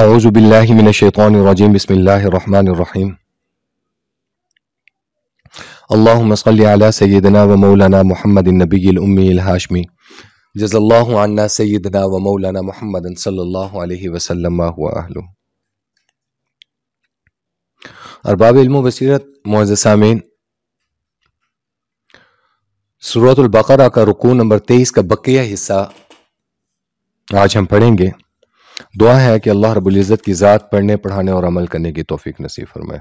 اعوذ باللہ من الشیطان الرجیم بسم اللہ الرحمن الرحیم اللہم صلی علی سیدنا و مولانا محمد النبی الامی الحاشمی جز اللہ عنا سیدنا و مولانا محمد صلی اللہ علیہ وسلم ماہ و اہلو ارباب علم و بصیرت معزز سامین سورة البقرہ کا رکوع نمبر تیس کا بقیہ حصہ آج ہم پڑھیں گے دعا ہے کہ اللہ رب العزت کی ذات پڑھنے پڑھانے اور عمل کرنے کی توفیق نصیب فرمائے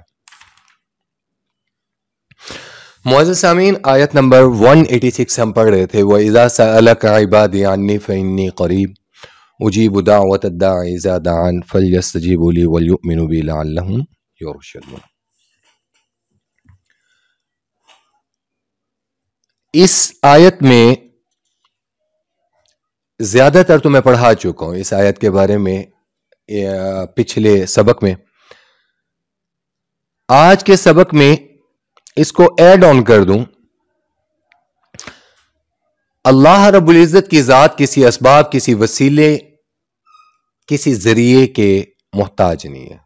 معزز سامین آیت نمبر 186 ہم پڑھ رہے تھے وَإِذَا سَأَلَكَ عِبَادِ عَنِّي فَإِنِّي قَرِيب اُجِيبُ دَعْوَتَ الدَّعِ اِذَا دَعَان فَلْيَسْتَجِيبُ لِي وَلْيُؤْمِنُ بِي لَعَلَّهُمْ يُرْشَدُونَ اس آیت میں زیادہ تر تو میں پڑھا چکا ہوں اس آیت کے بارے میں پچھلے سبق میں آج کے سبق میں اس کو ایڈ آن کر دوں اللہ رب العزت کی ذات کسی اسباب کسی وسیلے کسی ذریعے کے محتاج نہیں ہے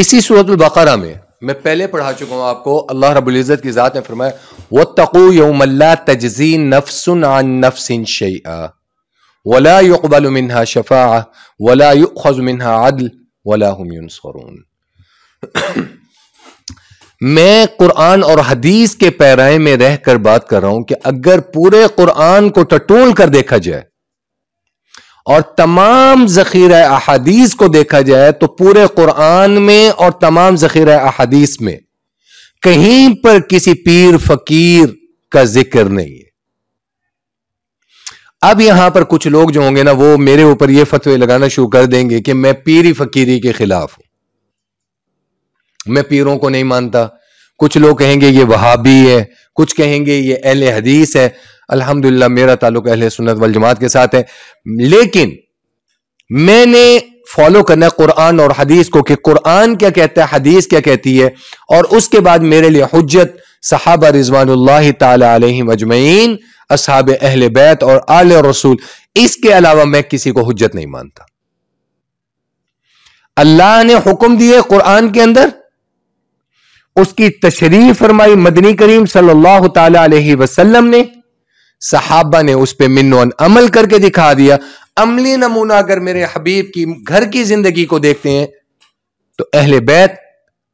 اسی صورت البقرہ میں میں پہلے پڑھا چکا ہوں آپ کو اللہ رب العزت کی ذات نے فرمایا وَتَّقُوا يَوْمَ لَا تَجْزِي نَفْسٌ عَن نَفْسٍ شَيْئًا وَلَا يُقْبَلُ مِنْهَا شَفَاعَةً وَلَا يُؤْخَذُ مِنْهَا عَدْلٍ وَلَا هُمْ يُنصَرُونَ میں قرآن اور حدیث کے پیرائے میں رہ کر بات کر رہا ہوں کہ اگر پورے قرآن کو ٹٹول کر دیکھا جائے اور تمام ذخیرہ احادیث کو دیکھا جائے تو پورے قرآن میں اور تمام ذخیرہ احادیث میں کہیں پر کسی پیر فقیر کا ذکر نہیں ہے اب یہاں پر کچھ لوگ جو ہوں گے نا وہ میرے اوپر یہ فتوی لگانا شروع کر دیں گے کہ میں پیری فقیری کے خلاف ہوں میں پیروں کو نہیں مانتا کچھ لوگ کہیں گے یہ وہابی ہے کچھ کہیں گے یہ اہل حدیث ہے الحمدللہ میرا تعلق اہل سنت والجماعت کے ساتھ ہے لیکن میں نے فالو کرنا ہے قرآن اور حدیث کو کہ قرآن کیا کہتا ہے حدیث کیا کہتی ہے اور اس کے بعد میرے لیے حجت صحابہ رضوان اللہ تعالیٰ علیہ وجمعین اصحاب اہل بیت اور آل رسول اس کے علاوہ میں کسی کو حجت نہیں مانتا اللہ نے حکم دیے قرآن کے اندر اس کی تشریف فرمائی مدنی کریم صلی اللہ علیہ وسلم نے صحابہ نے اس پہ من عمل کر کے دکھا دیا عملی نمونہ اگر میرے حبیب کی گھر کی زندگی کو دیکھتے ہیں تو اہل بیت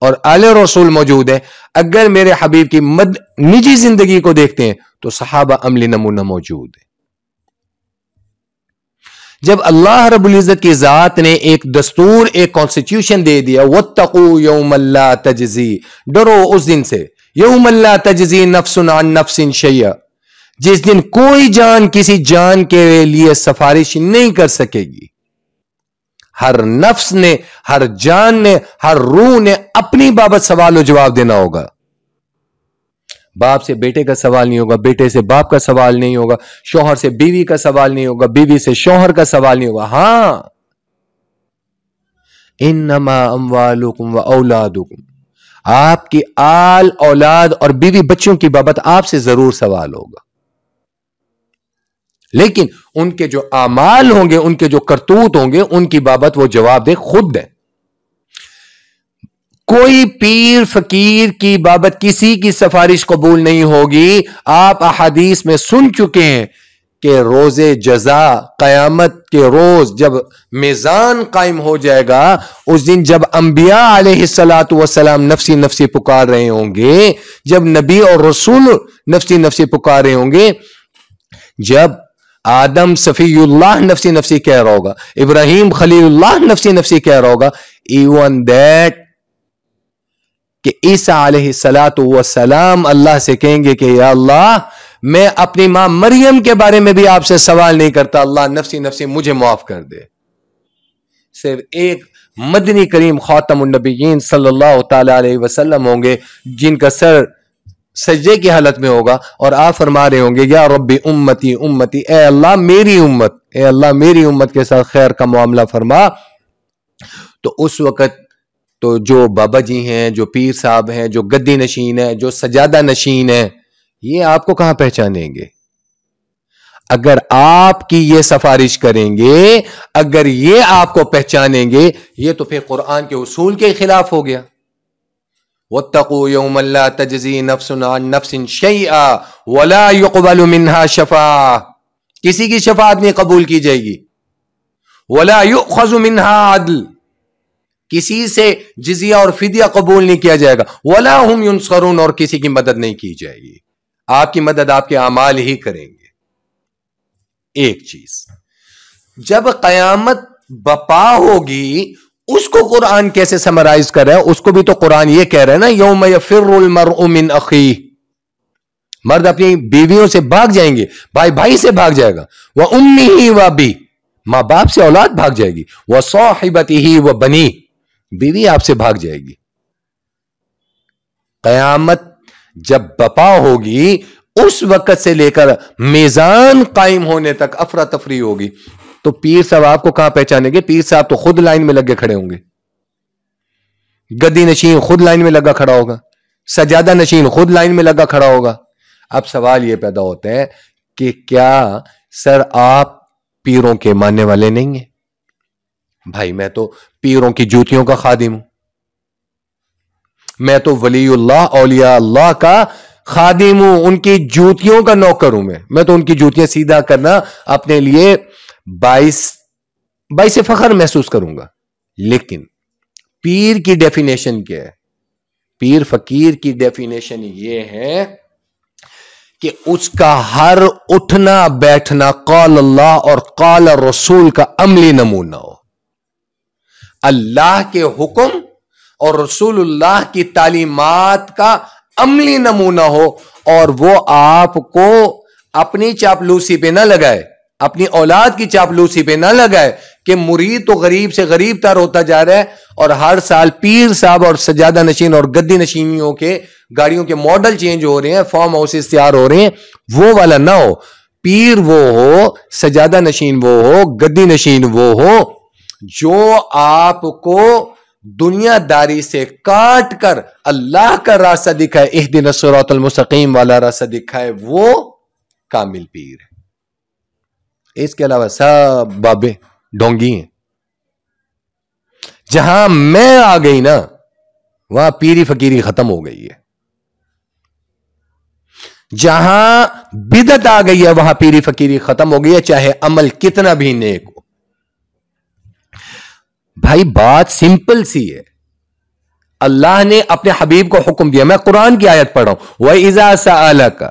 اور آل رسول موجود ہیں اگر میرے حبیب کی مد نجی زندگی کو دیکھتے ہیں تو صحابہ عملی نمونہ موجود ہے جب اللہ رب العزت کی ذات نے ایک دستور ایک کانسٹیٹیوشن دے دیا وہ تقو یوم تجزی ڈرو اس دن سے یوم اللہ تجزی نفسن شیعہ جس دن کوئی جان کسی جان کے لیے سفارش نہیں کر سکے گی ہر نفس نے ہر جان نے ہر روح نے اپنی بابت سوال و جواب دینا ہوگا باپ سے بیٹے کا سوال نہیں ہوگا بیٹے سے باپ کا سوال نہیں ہوگا شوہر سے بیوی کا سوال نہیں ہوگا بیوی سے شوہر کا سوال نہیں ہوگا ہاں اموالکم و اولاد آپ کی آل اولاد اور بیوی بچوں کی بابت آپ سے ضرور سوال ہوگا لیکن ان کے جو اعمال ہوں گے ان کے جو کرتوت ہوں گے ان کی بابت وہ جواب دے خود دے کوئی پیر فقیر کی بابت کسی کی سفارش قبول نہیں ہوگی آپ احادیث میں سن چکے ہیں کہ روز جزا قیامت کے روز جب میزان قائم ہو جائے گا اس دن جب انبیاء علیہ السلاۃ وسلام نفسی نفسی پکار رہے ہوں گے جب نبی اور رسول نفسی نفسی پکار رہے ہوں گے جب آدم صفی اللہ نفسی نفسی کہہ رہا ہوگا ابراہیم خلی اللہ نفسی نفسی کہہ رہا ہوگا ایون دیٹ کہ عیسیٰ علیہ اللہ سے کہیں گے کہ یا اللہ میں اپنی ماں مریم کے بارے میں بھی آپ سے سوال نہیں کرتا اللہ نفسی نفسی مجھے معاف کر دے صرف ایک مدنی کریم خاتم النبیین صلی اللہ تعالی علیہ وسلم ہوں گے جن کا سر سجدے کی حالت میں ہوگا اور آپ فرما رہے ہوں گے یا ربی امتی امتی اے اللہ میری امت اے اللہ میری امت کے ساتھ خیر کا معاملہ فرما تو اس وقت تو جو بابا جی ہیں جو پیر صاحب ہیں جو گدی نشین ہے جو سجادہ نشین ہے یہ آپ کو کہاں پہچانیں گے اگر آپ کی یہ سفارش کریں گے اگر یہ آپ کو پہچانیں گے یہ تو پھر قرآن کے اصول کے خلاف ہو گیا واتقوا يوما لا تجزي نفس عن نفس شيئا ولا يقبل منها شفاعة کسی کی شفاعت نہیں قبول کی جائے گی ولا يؤخذ منها عدل کسی سے جزیہ اور فدیہ قبول نہیں کیا جائے گا ولا هم ینصرون اور کسی کی مدد نہیں کی جائے گی آپ کی مدد آپ کے اعمال ہی کریں گے ایک چیز جب قیامت بپا ہوگی اس کو قرآن کیسے سمرائز کر رہا ہے اس کو بھی تو قرآن یہ کہہ رہا ہے نا یوم یفر المرء من اخی مرد اپنی بیویوں سے بھاگ جائیں گے بھائی بھائی سے بھاگ جائے گا وہ امی ہی و بی ماں باپ سے اولاد بھاگ جائے گی وہ صاحبتی ہی و بنی بیوی آپ سے بھاگ جائے گی قیامت جب بپا ہوگی اس وقت سے لے کر میزان قائم ہونے تک افرا تفری ہوگی تو پیر صاحب آپ کو کہاں پہچانیں گے پیر صاحب تو خود لائن میں لگے کھڑے ہوں گے گدی نشین خود لائن میں لگا کھڑا ہوگا سجادہ نشین خود لائن میں لگا کھڑا ہوگا اب سوال یہ پیدا ہوتا ہے کہ کیا سر آپ پیروں کے ماننے والے نہیں ہیں بھائی میں تو پیروں کی جوتیوں کا خادم ہوں میں تو ولی اللہ اولیاء اللہ کا خادم ہوں ان کی جوتیوں کا نوکر ہوں میں میں تو ان کی جوتیاں سیدھا کرنا اپنے لیے بائیس بائیس فخر محسوس کروں گا لیکن پیر کی ڈیفینیشن کیا ہے پیر فقیر کی ڈیفینیشن یہ ہے کہ اس کا ہر اٹھنا بیٹھنا قال اللہ اور قال رسول کا عملی نمونہ ہو اللہ کے حکم اور رسول اللہ کی تعلیمات کا عملی نمونہ ہو اور وہ آپ کو اپنی چاپلوسی پہ نہ لگائے اپنی اولاد کی چاپلوسی پہ نہ لگائے کہ مرید تو غریب سے غریب تر ہوتا جا رہا ہے اور ہر سال پیر صاحب اور سجادہ نشین اور گدی نشینیوں کے گاڑیوں کے ماڈل چینج ہو رہے ہیں فارم ہاؤس تیار ہو رہے ہیں وہ والا نہ ہو پیر وہ ہو سجادہ نشین وہ ہو گدی نشین وہ ہو جو آپ کو دنیا داری سے کاٹ کر اللہ کا راستہ دکھائے والا راستہ دکھائے وہ کامل پیر ہے اس کے علاوہ سب بابے ڈونگی ہیں جہاں میں آ گئی نا وہاں پیری فقیری ختم ہو گئی ہے جہاں بدت آ گئی ہے وہاں پیری فقیری ختم ہو گئی ہے چاہے عمل کتنا بھی نیک ہو بھائی بات سمپل سی ہے اللہ نے اپنے حبیب کو حکم دیا میں قرآن کی آیت پڑھا ہوں وہ ازا سا کا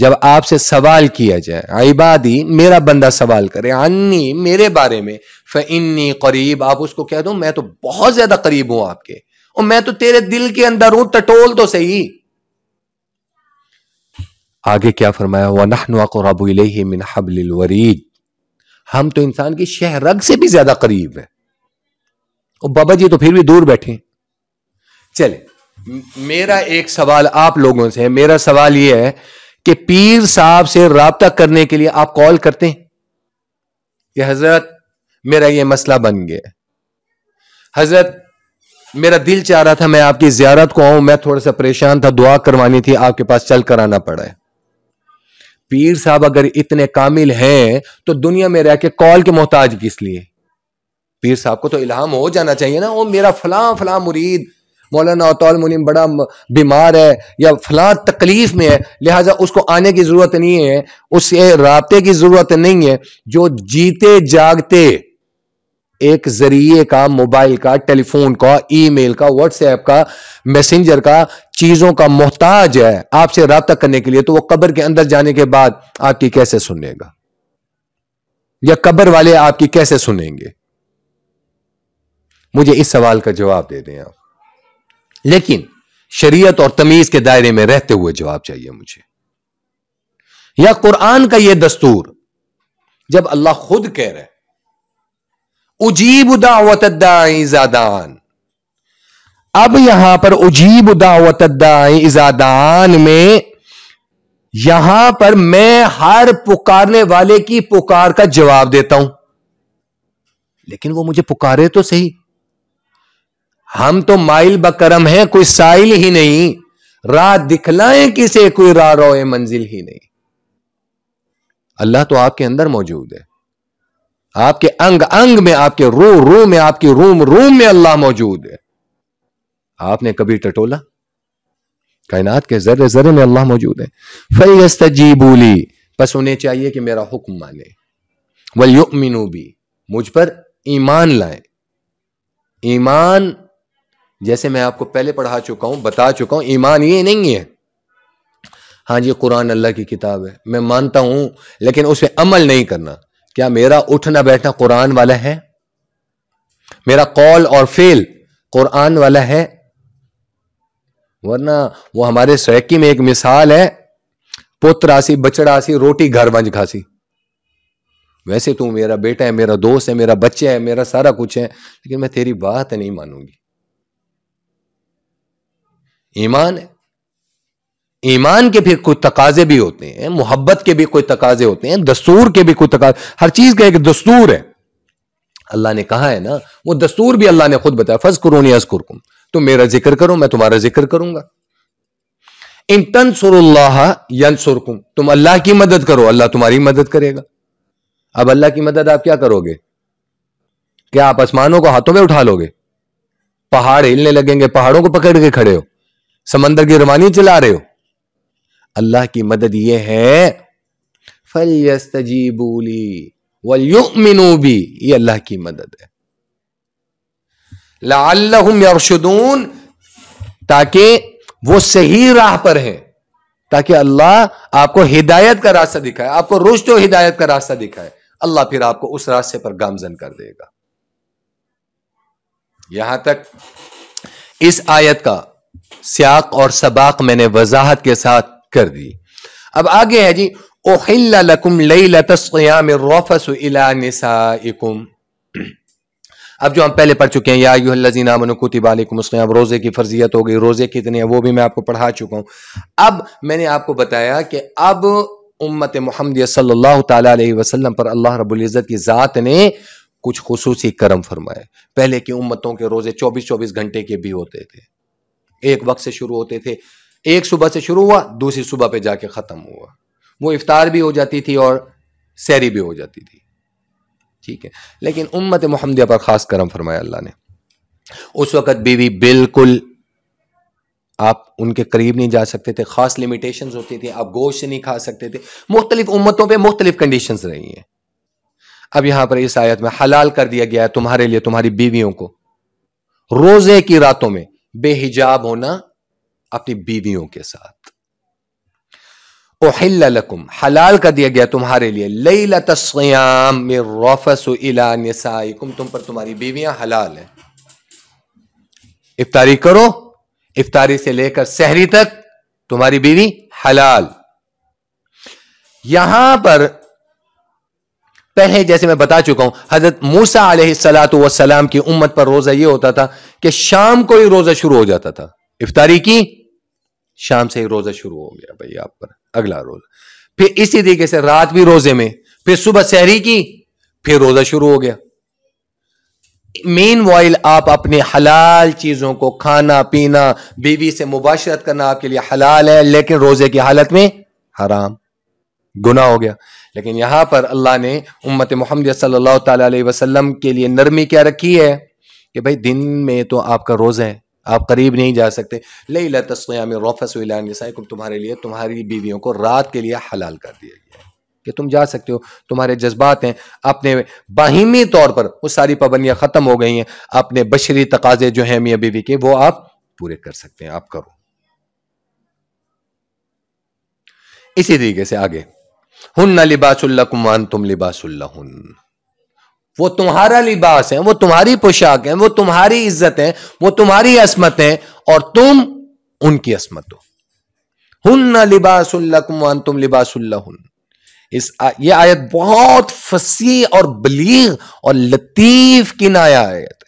جب آپ سے سوال کیا جائے عبادی میرا بندہ سوال کرے انی میرے بارے میں فنی قریب آپ اس کو کہہ دو میں تو بہت زیادہ قریب ہوں آپ کے اور میں تو تیرے دل کے اندر ہوں ٹٹول تو صحیح آگے کیا فرمایا وَنَحْنُ أَقْرَبُ إِلَيْهِ مِنْ حَبْلِ الْوَرِيدِ ہم تو انسان کی شہ رگ سے بھی زیادہ قریب ہیں اور بابا جی تو پھر بھی دور بیٹھے چلے میرا ایک سوال آپ لوگوں سے ہے میرا سوال یہ ہے کہ پیر صاحب سے رابطہ کرنے کے لیے آپ کال کرتے ہیں کہ حضرت میرا یہ مسئلہ بن گیا حضرت میرا دل چاہ رہا تھا میں آپ کی زیارت کو آؤں میں تھوڑا سا پریشان تھا دعا کروانی تھی آپ کے پاس چل کر آنا پڑا ہے پیر صاحب اگر اتنے کامل ہیں تو دنیا میں رہ کے کال کے محتاج کس لیے پیر صاحب کو تو الہام ہو جانا چاہیے نا وہ میرا فلاں فلاں مرید مولانا اطول منیم بڑا بیمار ہے یا فلاں تکلیف میں ہے لہٰذا اس کو آنے کی ضرورت نہیں ہے اس سے رابطے کی ضرورت نہیں ہے جو جیتے جاگتے ایک ذریعے کا موبائل کا ٹیلی فون کا ای میل کا واٹس ایپ کا میسنجر کا چیزوں کا محتاج ہے آپ سے رابطہ کرنے کے لیے تو وہ قبر کے اندر جانے کے بعد آپ کی کیسے سنے گا یا قبر والے آپ کی کیسے سنیں گے مجھے اس سوال کا جواب دے دیں آپ لیکن شریعت اور تمیز کے دائرے میں رہتے ہوئے جواب چاہیے مجھے یا قرآن کا یہ دستور جب اللہ خود کہہ رہے اجیب دعوت زادان اب یہاں پر اجیب دعوت ازادان میں یہاں پر میں ہر پکارنے والے کی پکار کا جواب دیتا ہوں لیکن وہ مجھے پکارے تو صحیح ہم تو مائل بکرم ہیں کوئی سائل ہی نہیں راہ دکھلائیں کسے کوئی راہ روئے منزل ہی نہیں اللہ تو آپ کے اندر موجود ہے آپ کے انگ انگ میں آپ کے رو رو میں آپ کی روم روم میں اللہ موجود ہے آپ نے کبھی ٹٹولا کائنات کے ذرے ذرے میں اللہ موجود ہے جی بولی بس انہیں چاہیے کہ میرا حکم مانے ولی بھی مجھ پر ایمان لائیں ایمان جیسے میں آپ کو پہلے پڑھا چکا ہوں بتا چکا ہوں ایمان یہ نہیں ہے ہاں جی قرآن اللہ کی کتاب ہے میں مانتا ہوں لیکن اس پہ عمل نہیں کرنا کیا میرا اٹھنا بیٹھنا قرآن والا ہے میرا قول اور فیل قرآن والا ہے ورنہ وہ ہمارے سیکی میں ایک مثال ہے پوتر آسی بچڑا آسی روٹی گھر بنج کھاسی ویسے تو میرا بیٹا ہے میرا دوست ہے میرا بچے ہے میرا سارا کچھ ہے لیکن میں تیری بات نہیں مانوں گی ایمان ہے ایمان کے پھر کوئی تقاضے بھی ہوتے ہیں محبت کے بھی کوئی تقاضے ہوتے ہیں دستور کے بھی کوئی تقاضے ہر چیز کا ایک دستور ہے اللہ نے کہا ہے نا وہ دستور بھی اللہ نے خود بتایا فض کر تم میرا ذکر کرو میں تمہارا ذکر کروں گا تن سر اللہ یل سرکم تم اللہ کی مدد کرو اللہ تمہاری مدد کرے گا اب اللہ کی مدد آپ کیا کرو گے کیا آپ آسمانوں کو ہاتھوں میں اٹھا لو گے پہاڑ ہلنے لگیں گے پہاڑوں کو پکڑ کے کھڑے ہو سمندر کی رومانی چلا رہے ہو اللہ کی مدد یہ ہے فَلْيَسْتَجِيبُوا بولی ولی یہ اللہ کی مدد ہے لَعَلَّهُمْ يَرْشُدُونَ تاکہ وہ صحیح راہ پر ہیں تاکہ اللہ آپ کو ہدایت کا راستہ دکھائے آپ کو رشد و ہدایت کا راستہ دکھائے اللہ پھر آپ کو اس راستے پر گامزن کر دے گا یہاں تک اس آیت کا سیاق اور سباق میں نے وضاحت کے ساتھ کر دی اب آگے ہے جی اوہ اب جو ہم پہلے پڑھ چکے ہیں یا فرضیت ہو گئی روزے کتنے ہیں وہ بھی میں آپ کو پڑھا چکا ہوں اب میں نے آپ کو بتایا کہ اب امت محمد صلی اللہ تعالیٰ علیہ وسلم پر اللہ رب العزت کی ذات نے کچھ خصوصی کرم فرمائے پہلے کی امتوں کے روزے چوبیس چوبیس گھنٹے کے بھی ہوتے تھے ایک وقت سے شروع ہوتے تھے ایک صبح سے شروع ہوا دوسری صبح پہ جا کے ختم ہوا وہ افطار بھی ہو جاتی تھی اور سیری بھی ہو جاتی تھی ٹھیک ہے لیکن امت محمدیہ پر خاص کرم فرمایا اللہ نے اس وقت بیوی بالکل آپ ان کے قریب نہیں جا سکتے تھے خاص لمیٹیشنز ہوتی تھی آپ گوشت نہیں کھا سکتے تھے مختلف امتوں پہ مختلف کنڈیشنز رہی ہیں اب یہاں پر اس آیت میں حلال کر دیا گیا ہے تمہارے لیے تمہاری بیویوں کو روزے کی راتوں میں بے حجاب ہونا اپنی بیویوں کے ساتھ اوہل لکم حلال کر دیا گیا تمہارے لیے لئی لسیام میں روفس الا نسائی کم تم پر تمہاری بیویاں حلال ہیں افطاری کرو افطاری سے لے کر سہری تک تمہاری بیوی حلال یہاں پر پہلے جیسے میں بتا چکا ہوں حضرت موسا علیہ السلاۃ وسلام کی امت پر روزہ یہ ہوتا تھا کہ شام کو ہی روزہ شروع ہو جاتا تھا افطاری کی شام سے ہی روزہ شروع ہو گیا بھائی آپ پر اگلا روزہ پھر اسی طریقے سے رات بھی روزے میں پھر صبح سحری کی پھر روزہ شروع ہو گیا مین وائل آپ اپنے حلال چیزوں کو کھانا پینا بیوی سے مباشرت کرنا آپ کے لیے حلال ہے لیکن روزے کی حالت میں حرام گنا ہو گیا لیکن یہاں پر اللہ نے امت محمد صلی اللہ تعالی علیہ وسلم کے لیے نرمی کیا رکھی ہے کہ بھائی دن میں تو آپ کا روزہ ہے آپ قریب نہیں جا سکتے لئی روفس نہیں تمہارے لیے تمہاری بیویوں کو رات کے لیے حلال کر دیا گیا کہ تم جا سکتے ہو تمہارے جذبات ہیں اپنے باہمی طور پر وہ ساری پابندیاں ختم ہو گئی ہیں اپنے بشری تقاضے جو ہیں میاں بیوی کے وہ آپ پورے کر سکتے ہیں آپ کرو اسی طریقے سے آگے ہن لباس اللہ کمان تم لباس ہن وہ تمہارا لباس ہے وہ تمہاری پوشاک ہے وہ تمہاری عزت ہے وہ تمہاری عصمت ہیں اور تم ان کی عصمت ہو ہن لباس لباس اللہ تم اللہ ہن یہ آیت بہت فصیح اور بلیغ اور لطیف کی نایا آیت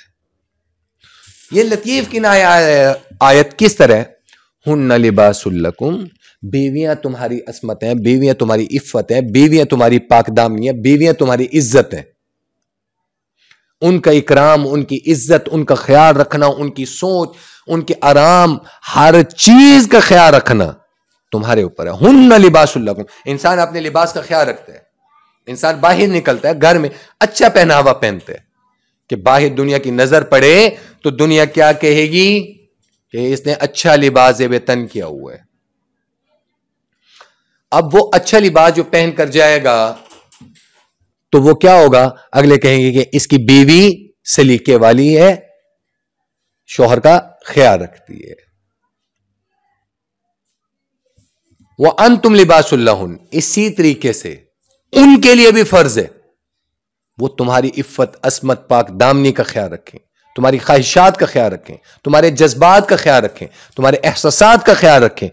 یہ لطیف کی نایا آیت کس طرح ہن لباس الکم بیویاں تمہاری عصمت ہیں بیویاں تمہاری عفت ہیں بیویاں تمہاری پاکدامی ہیں بیویاں تمہاری عزت ہیں ان کا اکرام ان کی عزت ان کا خیال رکھنا ان کی سوچ ان کے آرام ہر چیز کا خیال رکھنا تمہارے اوپر ہے ہن لباس اللہ انسان اپنے لباس کا خیال رکھتا ہے انسان باہر نکلتا ہے گھر میں اچھا پہناوا پہنتے ہیں کہ باہر دنیا کی نظر پڑے تو دنیا کیا کہے گی کہ اس نے اچھا لباس بے تن کیا ہوا ہے اب وہ اچھا لباس جو پہن کر جائے گا تو وہ کیا ہوگا اگلے کہیں گے کہ اس کی بیوی سلیقے والی ہے شوہر کا خیال رکھتی ہے وہ ان تم لباس اللہ اسی طریقے سے ان کے لیے بھی فرض ہے وہ تمہاری عفت عصمت پاک دامنی کا خیال رکھیں تمہاری خواہشات کا خیال رکھیں تمہارے جذبات کا خیال رکھیں تمہارے احساسات کا خیال رکھیں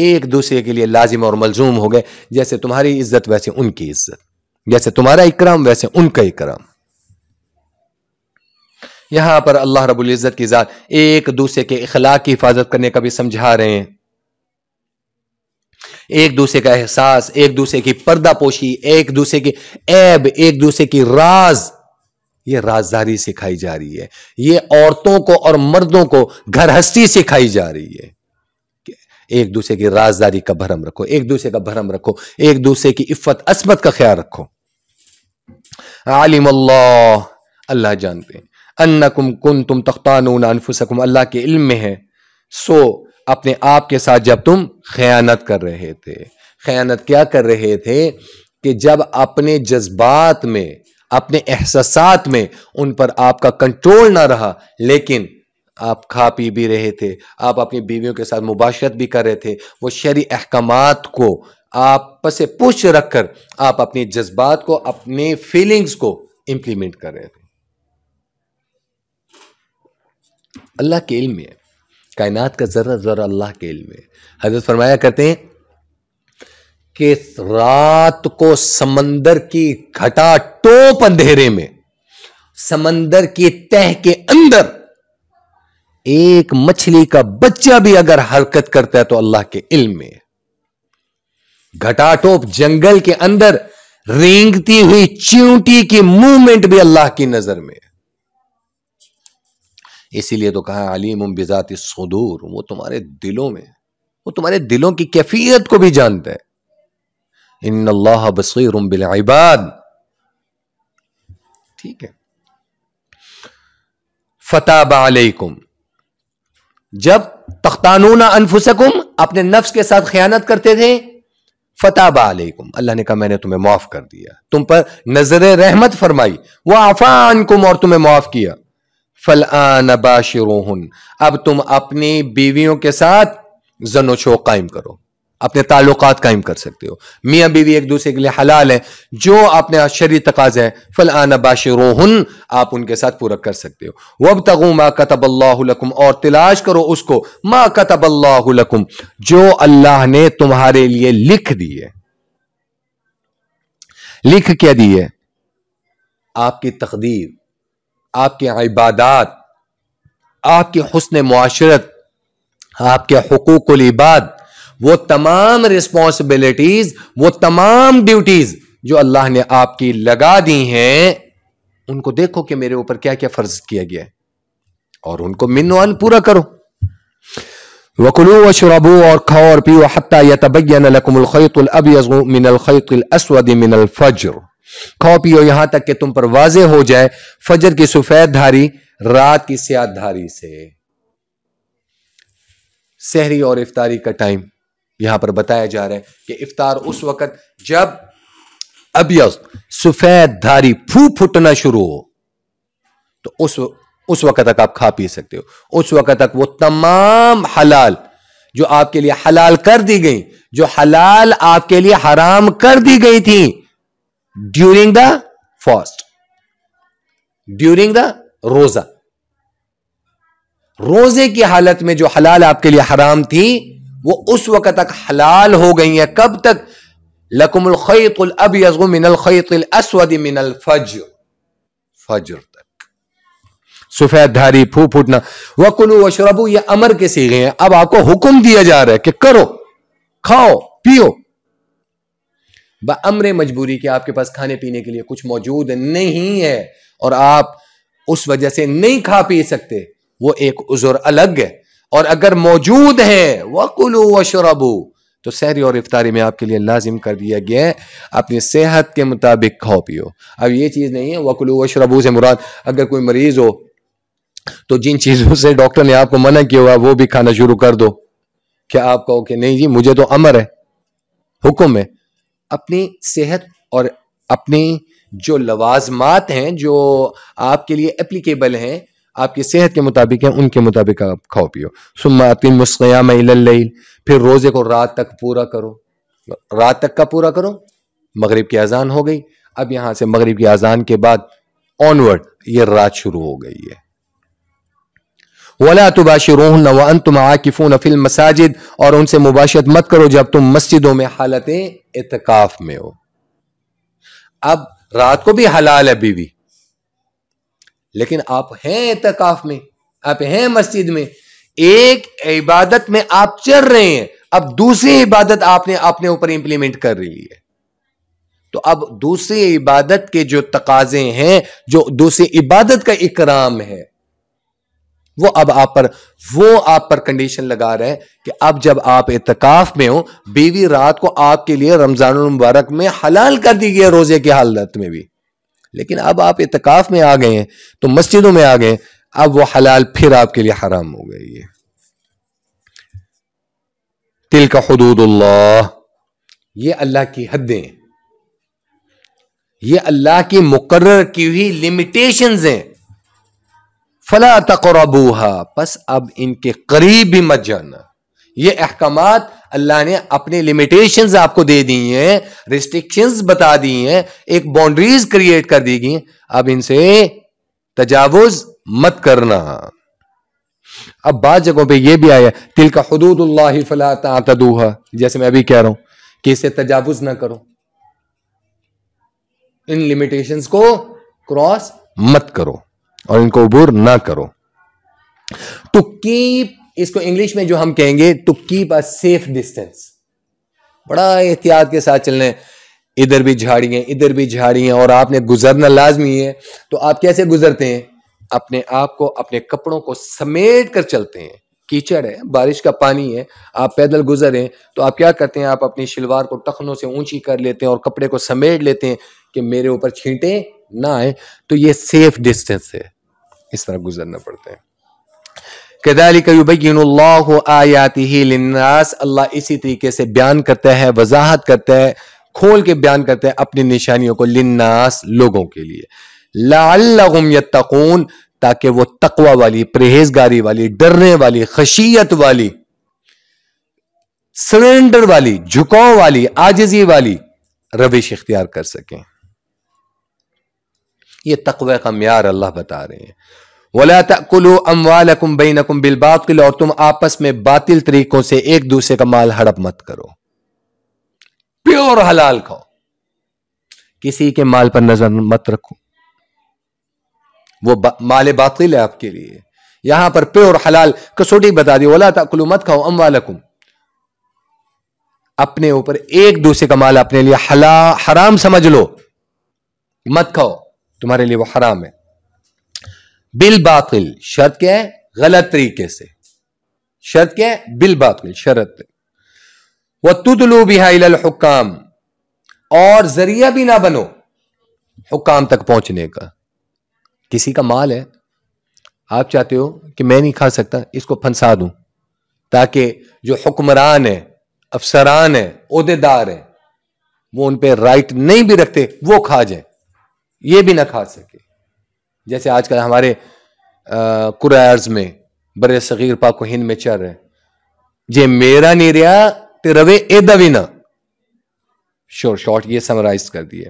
ایک دوسرے کے لیے لازم اور ملزوم ہو گئے جیسے تمہاری عزت ویسے ان کی عزت جیسے تمہارا اکرام ویسے ان کا اکرام یہاں پر اللہ رب العزت کی ذات ایک دوسرے کے اخلاق کی حفاظت کرنے کا بھی سمجھا رہے ہیں ایک دوسرے کا احساس ایک دوسرے کی پردہ پوشی ایک دوسرے کی ایب ایک دوسرے کی راز یہ رازداری سکھائی جا رہی ہے یہ عورتوں کو اور مردوں کو گھر ہستی سکھائی جا رہی ہے ایک دوسرے کی رازداری کا بھرم رکھو ایک دوسرے کا بھرم رکھو ایک دوسرے کی عفت عصمت کا خیال رکھو عالم اللہ اللہ جانتے اللہ کے علم میں ہے سو اپنے آپ کے ساتھ جب تم خیانت کر رہے تھے خیانت کیا کر رہے تھے کہ جب اپنے جذبات میں اپنے احساسات میں ان پر آپ کا کنٹرول نہ رہا لیکن آپ کھا پی بھی رہے تھے آپ اپنی بیویوں کے ساتھ مباشرت بھی کر رہے تھے وہ شریع احکامات کو آپ پس پوچھ رکھ کر آپ اپنے جذبات کو اپنی فیلنگز کو امپلیمنٹ کر رہے تھے اللہ کے علم ہے کائنات کا ذرہ ذرہ اللہ کے علم ہے حضرت فرمایا کرتے ہیں کہ رات کو سمندر کی گھٹا ٹوپ اندھیرے میں سمندر کی تہ کے اندر ایک مچھلی کا بچہ بھی اگر حرکت کرتا ہے تو اللہ کے علم میں گھٹا ٹوپ جنگل کے اندر رینگتی ہوئی چیونٹی کی موومنٹ بھی اللہ کی نظر میں اسی لیے تو کہا علیم بذات صدور وہ تمہارے دلوں میں وہ تمہارے دلوں کی کیفیت کو بھی جانتا ہے ان اللہ بصیر بالعباد ٹھیک ہے فتح علیکم جب تختانون انفسکم اپنے نفس کے ساتھ خیانت کرتے تھے فتح علیکم اللہ نے کہا میں نے تمہیں معاف کر دیا تم پر نظر رحمت فرمائی وہ آفان اور تمہیں معاف کیا فلآن باشروہن اب تم اپنی بیویوں کے ساتھ زن و شو قائم کرو اپنے تعلقات قائم کر سکتے ہو میاں بیوی ایک دوسرے کے لیے حلال ہیں جو آپ نے شری تقاضے ہیں باش روہن آپ ان کے ساتھ پورا کر سکتے ہو وہ ماں ما اللہ لکم اور تلاش کرو اس کو ما اللہ لکم جو اللہ نے تمہارے لیے لکھ دی ہے لکھ کیا دی ہے آپ کی تقدیر آپ کی عبادات آپ کی حسن معاشرت آپ کے حقوق العباد وہ تمام رسپانسبلٹیز وہ تمام ڈیوٹیز جو اللہ نے آپ کی لگا دی ہیں ان کو دیکھو کہ میرے اوپر کیا کیا فرض کیا گیا ہے اور ان کو من پورا کرو وکلو و شربو اور کھاؤ اور پیو حتیہ خیت العبی من الخیت الاسود من الفجر کھاؤ پیو یہاں تک کہ تم پر واضح ہو جائے فجر کی سفید دھاری رات کی سیاہ دھاری سے سحری اور افطاری کا ٹائم یہاں پر بتایا جا رہا ہے کہ افطار اس وقت جب اب سفید دھاری پھو پھٹنا شروع ہو تو اس وقت تک آپ کھا پی سکتے ہو اس وقت تک وہ تمام حلال جو آپ کے لیے حلال کر دی گئی جو حلال آپ کے لیے حرام کر دی گئی تھی during the fast during the روزہ روزے کی حالت میں جو حلال آپ کے لیے حرام تھی وہ اس وقت تک حلال ہو گئی ہیں کب تک لکم الخیط الب من الخیط الاسود من الفجر فجر سفید دھاری پھو پھوٹنا شربو یہ امر کے ہیں اب آپ کو حکم دیا جا رہا ہے کہ کرو کھاؤ پیو بمر مجبوری کہ آپ کے پاس کھانے پینے کے لیے کچھ موجود نہیں ہے اور آپ اس وجہ سے نہیں کھا پی سکتے وہ ایک عذر الگ ہے اور اگر موجود ہیں وقلو و شربو تو سحری اور افطاری میں آپ کے لیے لازم کر دیا گیا ہے اپنی صحت کے مطابق کھاؤ پیو اب یہ چیز نہیں ہے وقلو و شربو سے مراد اگر کوئی مریض ہو تو جن چیزوں سے ڈاکٹر نے آپ کو منع کیا ہوا وہ بھی کھانا شروع کر دو کیا آپ کہو کہ نہیں جی مجھے تو امر ہے حکم ہے اپنی صحت اور اپنی جو لوازمات ہیں جو آپ کے لیے اپلیکیبل ہیں آپ کی صحت کے مطابق ہیں ان کے مطابق آپ کھاؤ پیو سما تین مسقیا میں پھر روزے کو رات تک پورا کرو رات تک کا پورا کرو مغرب کی اذان ہو گئی اب یہاں سے مغرب کی اذان کے بعد آنورڈ یہ رات شروع ہو گئی ہے ولاش وانتم عاکفون فی المساجد اور ان سے مباشرت مت کرو جب تم مسجدوں میں حالت اعتکاف میں ہو اب رات کو بھی حلال ہے بیوی لیکن آپ ہیں اعتقاف میں آپ ہیں مسجد میں ایک عبادت میں آپ چر رہے ہیں اب دوسری عبادت آپ نے اپنے اوپر امپلیمنٹ کر رہی ہے تو اب دوسری عبادت کے جو تقاضے ہیں جو دوسری عبادت کا اکرام ہے وہ اب آپ پر وہ آپ پر کنڈیشن لگا رہے ہیں کہ اب جب آپ اعتکاف میں ہو بیوی رات کو آپ کے لیے رمضان المبارک میں حلال کر دی گئی ہے روزے کی حالت میں بھی لیکن اب آپ اعتکاف میں آ گئے ہیں تو مسجدوں میں آ گئے اب وہ حلال پھر آپ کے لیے حرام ہو گئی ہے تل کا حدود اللہ یہ اللہ کی حدیں یہ اللہ کی مقرر کی ہوئی لمیٹیشنز فلا تقر ابوہ بس اب ان کے قریب بھی مت جانا یہ احکامات اللہ نے اپنے لیمیٹیشنز آپ کو دے دی ہیں ریسٹرکشنز بتا دی ہیں ایک باؤنڈریز کریٹ کر دی گئی اب ان سے تجاوز مت کرنا اب بعض جگہوں پہ یہ بھی آیا تل کا حدود اللہ فلادا جیسے میں ابھی کہہ رہا ہوں کہ اسے تجاوز نہ کرو ان لیمیٹیشنز کو کراس مت کرو اور ان کو عبور نہ کرو تو کیپ اس کو انگلش میں جو ہم کہیں گے تو کیپ اے سیف ڈسٹینس بڑا احتیاط کے ساتھ چلنے ہے ادھر بھی جھاڑی ہیں ادھر بھی جھاڑی ہیں اور آپ نے گزرنا لازمی ہے تو آپ کیسے گزرتے ہیں اپنے آپ کو اپنے کپڑوں کو سمیٹ کر چلتے ہیں کیچڑ ہے بارش کا پانی ہے آپ پیدل ہیں تو آپ کیا کرتے ہیں آپ اپنی شلوار کو ٹخنوں سے اونچی کر لیتے ہیں اور کپڑے کو سمیٹ لیتے ہیں کہ میرے اوپر چھینٹیں نہ آئیں تو یہ سیف ڈسٹینس ہے اس طرح گزرنا پڑتا ہے اللہ اسی طریقے سے بیان کرتا ہے وضاحت کرتا ہے کھول کے بیان کرتا ہے اپنی نشانیوں کو لناس لوگوں کے لیے وہ تقوی والی پرہیزگاری والی ڈرنے والی خشیت والی سرینڈر والی جھکاؤں والی آجزی والی روش اختیار کر سکیں یہ تقوی کا معیار اللہ بتا رہے ہیں وَلَا تَأْكُلُوا أَمْوَالَكُمْ بَيْنَكُمْ بِالْبَاطِلِ اور تم آپس میں باطل طریقوں سے ایک دوسرے کا مال ہڑپ مت کرو پیور حلال کھو کسی کے مال پر نظر مت رکھو وہ مال باطل ہے آپ کے لیے یہاں پر پیور حلال کسوٹی بتا دی وَلَا مت کھاؤ کھو والم اپنے اوپر ایک دوسرے کا مال اپنے لیے حرام سمجھ لو مت کھاؤ تمہارے لیے وہ حرام ہے بل باطل شرط کیا ہے غلط طریقے سے شرط کیا ہے بل باطل شرط وہ تدلو لو بھی الحکام اور ذریعہ بھی نہ بنو حکام تک پہنچنے کا کسی کا مال ہے آپ چاہتے ہو کہ میں نہیں کھا سکتا اس کو پھنسا دوں تاکہ جو حکمران ہیں افسران ہیں عہدے دار ہیں وہ ان پہ رائٹ نہیں بھی رکھتے وہ کھا جائیں یہ بھی نہ کھا سکے جیسے آج کل ہمارے میں بر صغیر پاک و ہند میں چر رہے جے میرا نہیں روے دوینا شور شورٹ یہ سمرائز کر دیے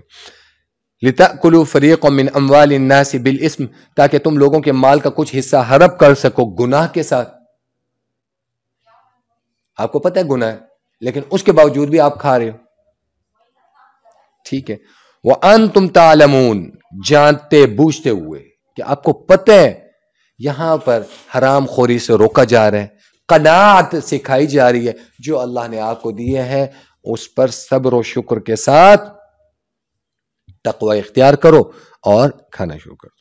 أَمْوَالِ النَّاسِ بِالْإِسْمِ تاکہ تم لوگوں کے مال کا کچھ حصہ حرب کر سکو گناہ کے ساتھ آپ کو پتہ ہے گناہ ہے لیکن اس کے باوجود بھی آپ کھا رہے ہو ٹھیک ہے وَأَنْتُمْ تَعْلَمُونَ جانتے بوجھتے ہوئے کہ آپ کو پتہ ہے یہاں پر حرام خوری سے روکا جا رہا ہے قناعت سکھائی جا رہی ہے جو اللہ نے آپ کو دیے ہیں اس پر صبر و شکر کے ساتھ تقوی اختیار کرو اور کھانا شروع کر دو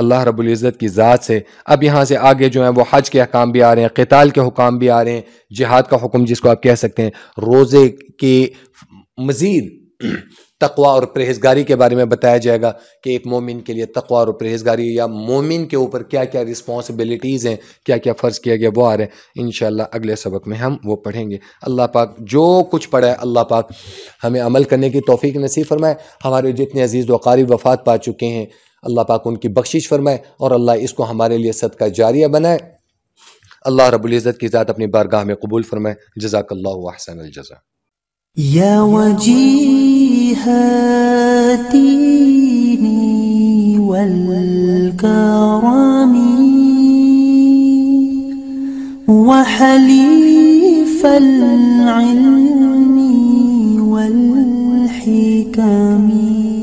اللہ رب العزت کی ذات سے اب یہاں سے آگے جو ہیں وہ حج کے حکام بھی آ رہے ہیں قتال کے حکام بھی آ رہے ہیں جہاد کا حکم جس کو آپ کہہ سکتے ہیں روزے کے مزید تقوا اور پرہیزگاری کے بارے میں بتایا جائے گا کہ ایک مومن کے لیے تقوا اور پرہیزگاری یا مومن کے اوپر کیا کیا رسپانسبلٹیز ہیں کیا کیا فرض کیا گیا وہ آ رہے ہیں انشاءاللہ اگلے سبق میں ہم وہ پڑھیں گے اللہ پاک جو کچھ پڑھا ہے اللہ پاک ہمیں عمل کرنے کی توفیق نصیب فرمائے ہمارے جتنے عزیز و قاری وفات پا چکے ہیں اللہ پاک ان کی بخشش فرمائے اور اللہ اس کو ہمارے لیے صدقہ جاریہ بنائے اللہ رب العزت کی ذات اپنی بارگاہ میں قبول فرمائے جزاک اللہ احسن الجزا يا وجيهاتيني والكرم وحليف العلم والحكم